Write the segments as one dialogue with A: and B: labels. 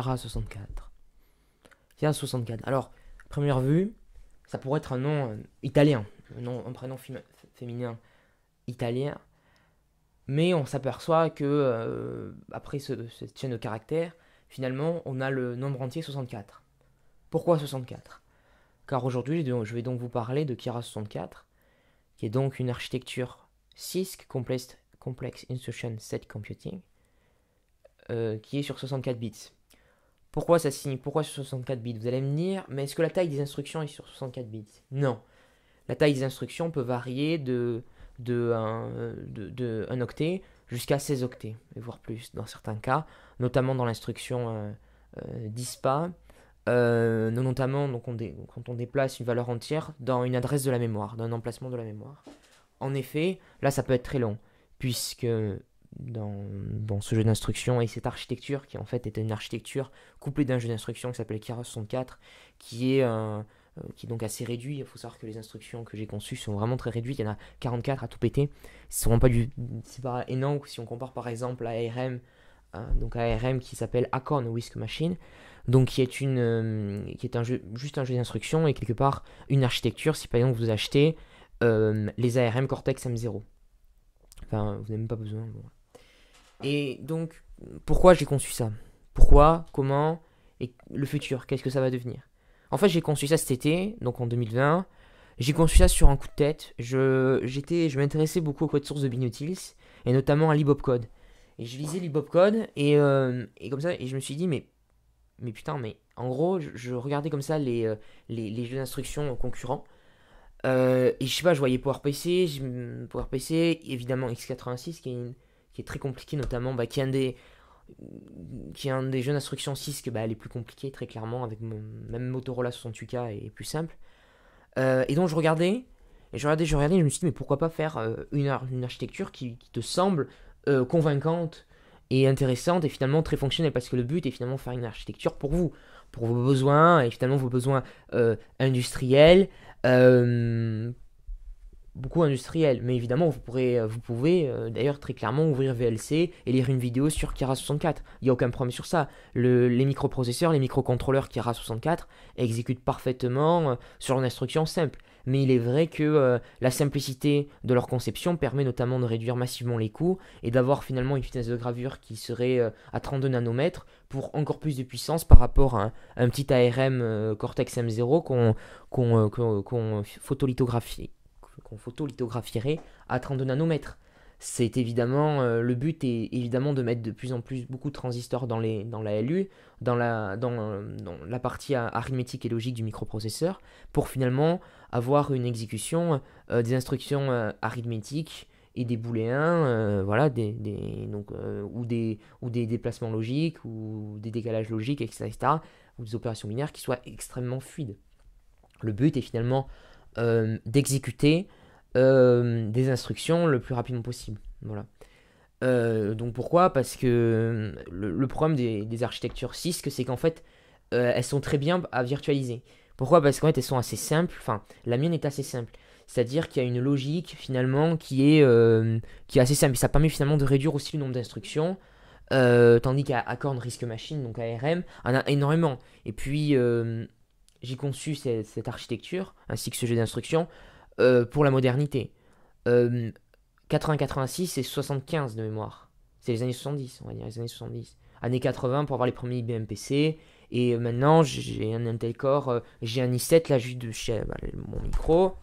A: kira 64. kira 64. Alors, première vue, ça pourrait être un nom euh, italien, un, un prénom féminin italien. Mais on s'aperçoit que, euh, après cette chaîne de caractères, finalement, on a le nombre entier 64. Pourquoi 64 Car aujourd'hui, je vais donc vous parler de Kira 64, qui est donc une architecture CISC, Complex, Instruction Set Computing, euh, qui est sur 64 bits. Pourquoi ça signe Pourquoi sur 64 bits Vous allez me dire, mais est-ce que la taille des instructions est sur 64 bits Non. La taille des instructions peut varier de, de, octet jusqu'à 16 octets, et voire plus dans certains cas, notamment dans l'instruction euh, euh, DISPA, euh, notamment donc quand on déplace une valeur entière dans une adresse de la mémoire, dans un emplacement de la mémoire. En effet, là ça peut être très long, puisque dans ce jeu d'instruction et cette architecture qui en fait est une architecture couplée d'un jeu d'instruction qui s'appelle Kairos 64 qui est euh, euh, qui donc assez réduit. Il faut savoir que les instructions que j'ai conçues sont vraiment très réduites. Il y en a 44 à tout péter. Ce vraiment pas du, c'est pas énorme si on compare par exemple à ARM, euh, donc ARM qui s'appelle Acorn Whisk Machine, donc qui est une, qui est un jeu, juste un jeu d'instruction et quelque part une architecture. Si par exemple vous achetez les ARM Cortex M0, enfin vous n'avez même pas besoin. Et donc, pourquoi j'ai conçu ça Pourquoi Comment Et le futur Qu'est-ce que ça va devenir En fait, j'ai conçu ça cet été, donc en 2020. J'ai conçu ça sur un coup de tête. Je, j'étais, je m'intéressais beaucoup aux code sources de Binutils, et notamment à Libopcode. Et je visais Libopcode et, euh, et comme ça, et je me suis dit, mais, mais putain, mais en gros, je, regardais comme ça euh, les, les, jeux d'instruction concurrents. Euh, et je sais pas, je voyais PowerPC, PowerPC, évidemment x86, qui est une, qui est très compliqué, notamment, bah, qui est un des qui est des jeux d'instruction 6 que bah, les plus compliqués très clairement avec mon, même Motorola 68K est plus simple euh, et donc je regardais et je regardais je regardais je me suis dit mais pourquoi pas faire euh, une, architecture qui, te semble euh, convaincante et intéressante et finalement très fonctionnelle parce que le but est finalement faire une architecture pour vous pour vos besoins et finalement vos besoins industriels beaucoup industriel. Mais évidemment, vous, pourrez, euh, vous pouvez euh, d'ailleurs très clairement ouvrir VLC et lire une vidéo sur Kira 64. Il n'y a aucun problème sur ça. les microprocesseurs, les microcontrôleurs Kira 64 exécutent parfaitement euh, sur une instruction simple. Mais il est vrai que la simplicité de leur conception permet notamment de réduire massivement les coûts et d'avoir finalement une vitesse de gravure qui serait à 32 nanomètres pour encore plus de puissance par rapport à un, petit ARM Cortex M0 qu'on photolithographie qu'on photolithographierait à 32 nanomètres. C'est évidemment euh, le but est évidemment de mettre de plus en plus beaucoup de transistors dans, les, dans la LU, dans la, dans, la partie arithmétique et logique du microprocesseur, pour finalement avoir une exécution euh, des instructions euh, arithmétiques et des booléens, voilà, des, donc, ou, des, ou des déplacements logiques, ou des décalages logiques, etc., etc., ou des opérations binaires qui soient extrêmement fluides. Le but est finalement euh, d'exécuter euh, des instructions le plus rapidement possible. Voilà. Euh, donc pourquoi Parce que le, problème des, architectures CISC, c'est qu'en fait, elles sont très bien à virtualiser. Pourquoi Parce qu'en fait, elles sont assez simples. Enfin, la mienne est assez simple. C'est-à-dire qu'il y a une logique finalement qui est, qui est assez simple. ça permet finalement de réduire aussi le nombre d'instructions. tandis qu'à Corn, Risk Machine, donc ARM, en a énormément. Et puis, j'ai conçu cette, architecture, ainsi que ce jeu d'instruction, euh, pour la modernité. 80-86 et 75 de mémoire. C'est les années 70, on va dire, les années 70. Années 80 pour avoir les premiers IBM PC. Et euh, maintenant, j'ai un Intel Core, euh, j'ai un i7, là, juste de chez bah, mon micro,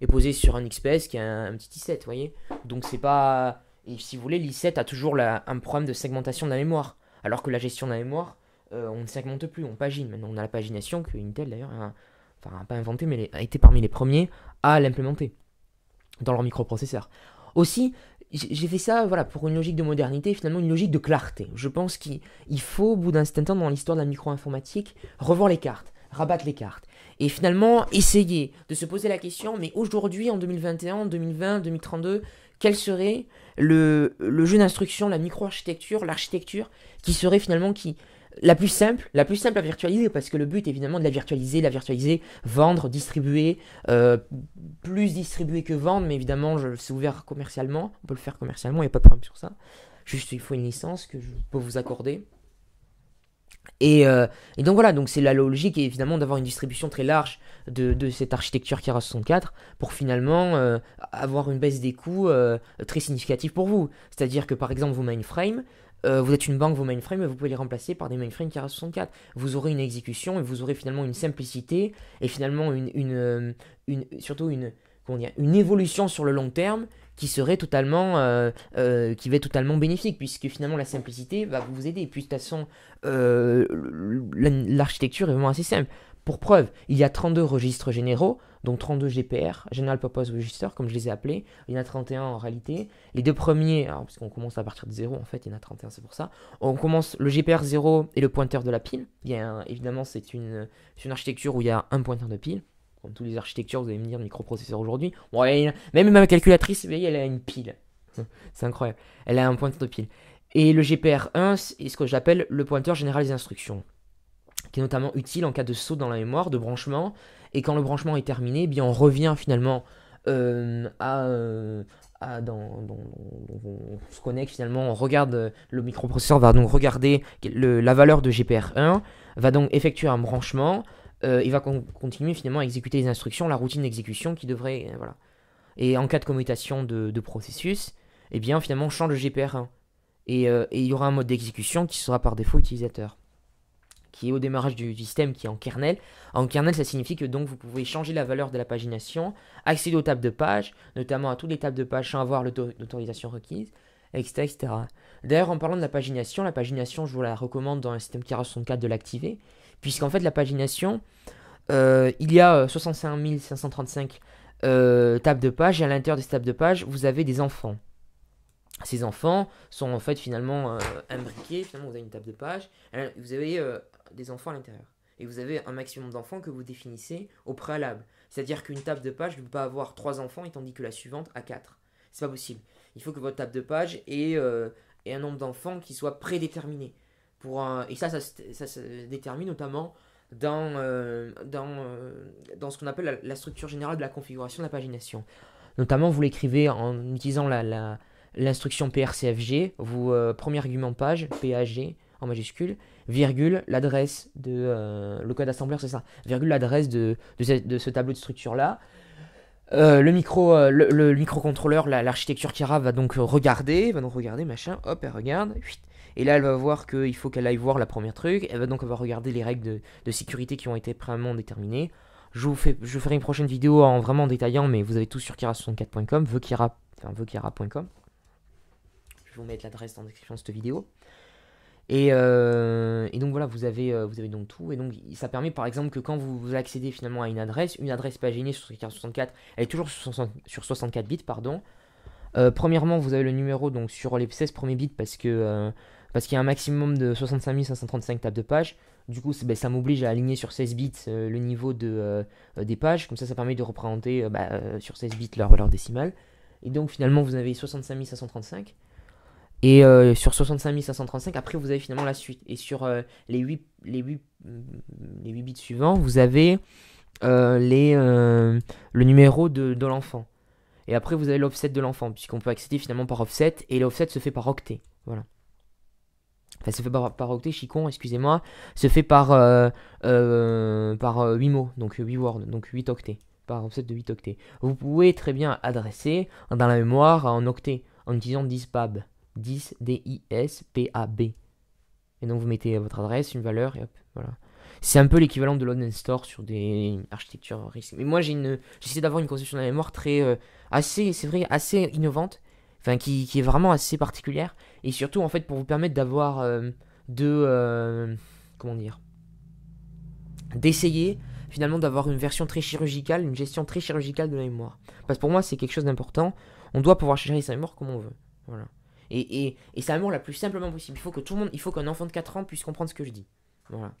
A: est posé sur un XPS qui a un, petit i7, vous voyez. Donc, c'est pas. Et si vous voulez, l'i7 a toujours un problème de segmentation de la mémoire. Alors que la gestion de la mémoire, euh, on ne segmente plus, on pagine. Maintenant, on a la pagination que Intel, d'ailleurs, n'a pas inventé, mais a été parmi les premiers à l'implémenter dans leur microprocesseur. Aussi, j'ai fait ça voilà, pour une logique de modernité, finalement une logique de clarté. Je pense qu'il faut, au bout d'un certain temps, dans l'histoire de la micro-informatique, revoir les cartes, rabattre les cartes. Et finalement, essayer de se poser la question, mais aujourd'hui, en 2021, 2020, 2032, quel serait le, le jeu d'instruction, la microarchitecture, l'architecture qui serait finalement qui, la plus simple, la plus simple à virtualiser, parce que le but évidemment de la virtualiser, la virtualiser, vendre, distribuer, euh, plus distribuer que vendre, mais évidemment je c'est ouvert commercialement, on peut le faire commercialement, il n'y a pas de problème sur ça. Juste il faut une licence que je peux vous accorder. Euh, et, donc voilà, donc c'est la logique évidemment d'avoir une distribution très large de, cette architecture Kira 64 pour finalement euh, avoir une baisse des coûts euh, très significative pour vous. C'est-à-dire que par exemple vos mainframes, vous êtes une banque, vos mainframes, vous pouvez les remplacer par des mainframes Kira 64. Vous aurez une exécution et vous aurez finalement une simplicité et finalement une, une surtout une, une évolution sur le long terme qui serait totalement, euh, euh, qui va totalement bénéfique, puisque finalement la simplicité va vous aider. puis de toute façon, euh, l'architecture est vraiment assez simple. Pour preuve, il y a 32 registres généraux, donc 32 GPR, General Purpose Register, comme je les ai appelés. Il y en a 31 en réalité. Les deux premiers, alors, parce qu'on commence à partir de 0, en fait, il y en a 31, c'est pour ça. On commence le GPR 0 et le pointeur de la pile. bien évidemment, c'est une, une architecture où il y a un pointeur de pile. Comme toutes les architectures, vous allez me dire, microprocesseur aujourd'hui. même ma calculatrice, elle a une pile. C'est incroyable. Elle a un pointeur de pile. Et le GPR1 est ce que j'appelle le pointeur général des instructions, qui est notamment utile en cas de saut dans la mémoire, de branchement. Et quand le branchement est terminé, eh bien on revient finalement euh, à, euh, on, se connecte finalement, on regarde euh, le microprocesseur va donc regarder la valeur de GPR1, va donc effectuer un branchement euh, il va continuer finalement à exécuter les instructions, la routine d'exécution qui devrait. Euh, voilà. Et en cas de commutation de, processus, eh bien finalement on change le GPR1. Euh, et, il y aura un mode d'exécution qui sera par défaut utilisateur, qui est au démarrage du système, qui est en kernel. En kernel, ça signifie que donc vous pouvez changer la valeur de la pagination, accéder aux tables de page, notamment à toutes les tables de page sans avoir l'autorisation requise, etc. D'ailleurs, en parlant de la pagination, la pagination, je vous la recommande dans le système 64 de l'activer, puisqu'en fait la pagination, euh, il y a 65 euh, 535 euh, tables de page, et à l'intérieur de ces tables de page, vous avez des enfants. Ces enfants sont en fait finalement imbriqués, finalement vous avez une table de page, vous avez des enfants à l'intérieur. Et vous avez un maximum d'enfants que vous définissez au préalable. C'est-à-dire qu'une table de page ne peut pas avoir trois enfants, tandis que la suivante a 4. C'est pas possible. Il faut que votre table de page ait un nombre d'enfants qui soit prédéterminé et ça, ça, se détermine notamment dans, euh, dans, euh, dans ce qu'on appelle la, structure générale de la configuration de la pagination. Notamment, vous l'écrivez en utilisant l'instruction la, l'instruction prcfg, vous, euh, premier argument page, pag en majuscule, virgule, l'adresse de... le code assembleur, c'est ça, virgule, l'adresse de, de, ce, tableau de structure-là. le micro, le, microcontrôleur, l'architecture Kira va donc regarder, va donc regarder, machin, hop, elle regarde, et là, elle va voir qu'il faut qu'elle aille voir la première truc. Elle va donc avoir regardé les règles de, sécurité qui ont été préalablement déterminées. Je vous fais, je ferai une prochaine vidéo en vraiment détaillant, mais vous avez tout sur kira64.com, vekira, enfin Je vais vous mettre l'adresse dans la description de cette vidéo. Et, euh, donc voilà, vous avez, euh, vous avez donc tout. Et donc ça permet par exemple que quand vous, accédez finalement à une adresse, une adresse paginée sur kira 64, elle est toujours sur, 64 bits, pardon. Euh, premièrement, vous avez le numéro donc sur les 16 premiers bits parce que parce qu'il y a un maximum de 65 535 tables de pages. Du coup, ben, ça m'oblige à aligner sur 16 bits euh, le niveau de, euh, euh, des pages. Comme ça, ça permet de représenter bah, sur 16 bits leur valeur décimale. Et donc, finalement, vous avez 65 535. Et sur 65 535, après, vous avez finalement la suite. Et sur les, 8, les, mm, les 8 bits suivants, vous avez les, le numéro de, de l'enfant. Et après, vous avez l'offset de l'enfant, puisqu'on peut accéder finalement par offset. Et l'offset se fait par octet. Voilà. Enfin, se fait par, octet, Chicon, excusez-moi, se fait par, euh, euh, par 8 euh, mots, donc 8 words, donc 8 octets, par offset de 8 octets. Vous pouvez très bien adresser dans la mémoire en octets, en utilisant dispab, 10, D-I-S-P-A-B. Et donc vous mettez votre adresse, une valeur, et hop, voilà. C'est un peu l'équivalent de l'on store sur des architectures risques. Mais moi, j'ai une, j'essaie d'avoir une conception de la mémoire très, assez, c'est vrai, assez innovante enfin qui, est vraiment assez particulière et surtout en fait pour vous permettre d'avoir euh, de euh, comment dire d'essayer finalement d'avoir une version très chirurgicale, une gestion très chirurgicale de la mémoire. Parce que pour moi c'est quelque chose d'important. On doit pouvoir gérer sa mémoire comme on veut. Voilà. Et, et, et sa mémoire la plus simplement possible. Il faut que tout le monde, il faut qu'un enfant de 4 ans puisse comprendre ce que je dis. Voilà.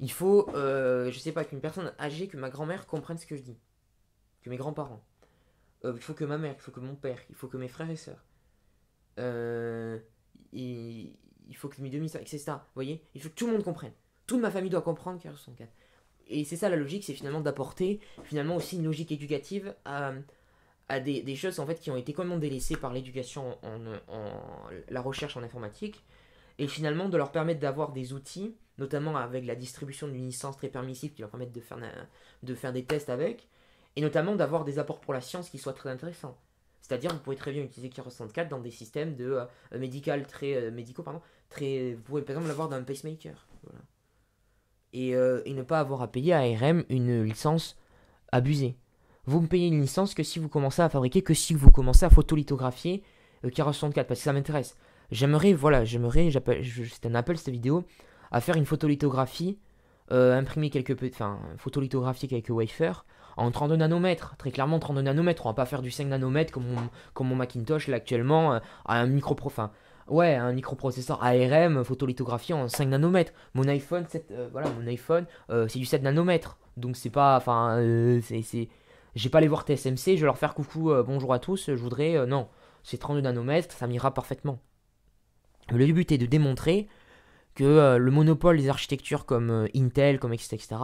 A: Il faut, euh, je sais pas, qu'une personne âgée, que ma grand-mère comprenne ce que je dis. Que mes grands-parents. Euh, il faut que ma mère, il faut que mon père, il faut que mes frères et sœurs, euh, il, faut que mes demi-sœurs, etc. Vous voyez Il faut que tout le monde comprenne. Toute ma famille doit comprendre Et c'est ça la logique, c'est finalement d'apporter finalement aussi une logique éducative à, à des, des, choses en fait qui ont été complètement délaissées par l'éducation en, en, la recherche en informatique et finalement de leur permettre d'avoir des outils, notamment avec la distribution d'une licence très permissive qui leur permettent de faire, de faire des tests avec, et notamment d'avoir des apports pour la science qui soient très intéressants. C'est-à-dire, vous pouvez très bien utiliser Kiro 64 dans des systèmes de euh, euh, médical très euh, médicaux, pardon, très. Vous pouvez par exemple l'avoir dans un pacemaker, et, ne pas avoir à payer à ARM une licence abusée. Vous me payez une licence que si vous commencez à fabriquer, que si vous commencez à photolithographier Kiro 64, parce que ça m'intéresse. J'aimerais, voilà, j'aimerais, c'est un appel cette vidéo, à faire une photolithographie, imprimer quelques, enfin, photolithographier quelques wafers en 32 nanomètres. Très clairement, 32 nanomètres. On va pas faire du 5 nanomètres comme mon, Macintosh est actuellement euh, à un micro Ouais, un microprocesseur ARM, photolithographié en 5 nanomètres. Mon iPhone, 7, euh, voilà, mon iPhone, euh, c'est du 7 nanomètres. Donc c'est pas, enfin, c'est, j'ai pas les voir TSMC, je vais leur faire coucou, bonjour à tous. Je voudrais, non, c'est 32 nanomètres, ça m'ira parfaitement. Le but est de démontrer que le monopole des architectures comme Intel, comme etc., etc.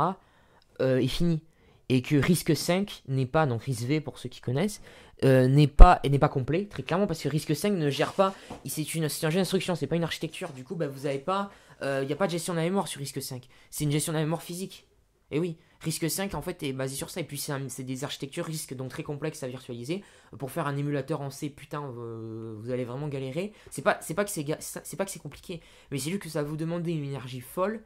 A: est fini et que risque 5 n'est pas, donc v pour ceux qui connaissent, euh, n'est pas, et n'est pas complet, très clairement, parce que risque 5 ne gère pas, c'est une, un jeu d'instruction, c'est pas une architecture, du coup, bah, vous avez pas, il euh, n'y a pas de gestion de la mémoire sur risque 5, c'est une gestion de la mémoire physique. Et oui, risque 5 en fait est basé sur ça, et puis c'est des architectures risque donc très complexes à virtualiser. Pour faire un émulateur en C, putain, vous, allez vraiment galérer. C'est pas, pas que c'est compliqué, mais c'est juste que ça va vous demander une énergie folle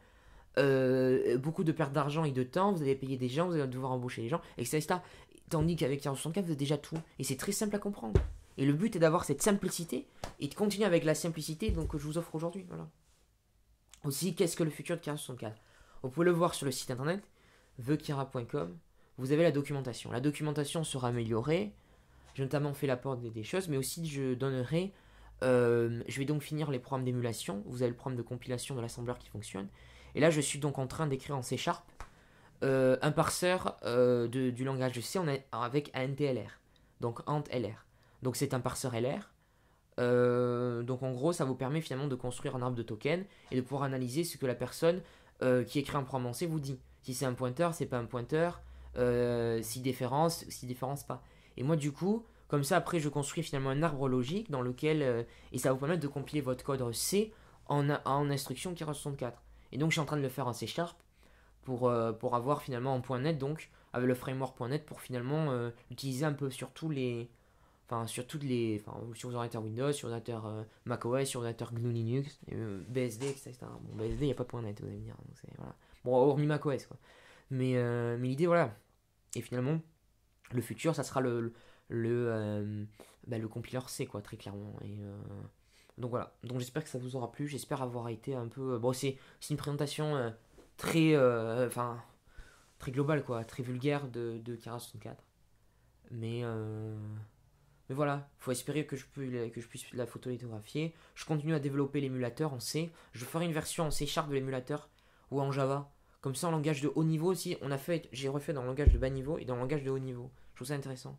A: euh, beaucoup de pertes d'argent et de temps, vous allez payer des gens, vous allez devoir embaucher des gens, etc. Tandis qu'avec Kera64, vous avez déjà tout. Et c'est très simple à comprendre. Et le but est d'avoir cette simplicité et de continuer avec la simplicité donc, que je vous offre aujourd'hui. Voilà. Aussi, qu'est-ce que le futur de Kera64 Vous pouvez le voir sur le site internet, vekira.com. Vous avez la documentation. La documentation sera améliorée. J'ai notamment fait l'apport des, des choses, mais aussi je donnerai euh, je vais donc finir les programmes d'émulation. Vous avez le programme de compilation de l'assembleur qui fonctionne. Et là, je suis donc en train d'écrire en C Sharp euh, un parseur euh, du langage C avec ANTLR, donc AntLR. Donc c'est un parseur LR. Euh, donc en gros, ça vous permet finalement de construire un arbre de token et de pouvoir analyser ce que la personne qui écrit en C vous dit. Si c'est un pointeur, c'est pas un pointeur, si différence, si différence pas. Et moi du coup, comme ça après je construis finalement un arbre logique dans lequel... et ça vous permettre de compiler votre code C en, en instruction 464. Et donc je suis en train de le faire en C Sharp pour, euh, pour avoir finalement point .NET, donc avec le framework .NET pour finalement euh, utiliser un peu sur tous les... Enfin, sur toutes les... Enfin, sur ordinateurs Windows, sur ordinateur euh, macOS, sur ordinateur GNU Linux, euh, BSD, etc. Bon, BSD, il n'y a pas .NET, vous allez me dire. voilà. Bon, hormis macOS, quoi. Mais, mais l'idée, voilà. Et finalement, le futur, ça sera le... le, bah, le compiler C, quoi, très clairement. Et donc voilà, donc j'espère que ça vous aura plu, j'espère avoir été un peu... Euh, bon, c'est une présentation euh, très... Euh, enfin, très globale, quoi, très vulgaire de, de Kira 64. Mais... Mais voilà, faut espérer que je, que je puisse la photolithographier. Je continue à développer l'émulateur en C. Je ferai une version en C Sharp de l'émulateur ou en Java. Comme ça, en langage de haut niveau aussi, on a fait, j'ai refait dans le langage de bas niveau et dans le langage de haut niveau. Je trouve ça intéressant.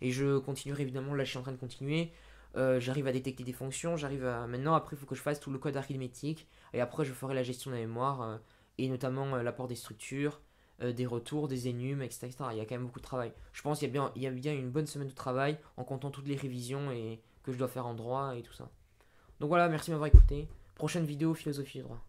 A: Et je continuerai évidemment, là je suis en train de continuer. Euh, j'arrive à détecter des fonctions, j'arrive à... Maintenant, après, il faut que je fasse tout le code arithmétique, et après, je ferai la gestion de la mémoire, euh, et notamment euh, l'apport des structures, des retours, des énumes, etc., Il y a quand même beaucoup de travail. Je pense qu'il y, a bien, y a bien une bonne semaine de travail, en comptant toutes les révisions et que je dois faire en droit, et tout ça. Donc voilà, merci de m'avoir écouté. Prochaine vidéo, philosophie du droit.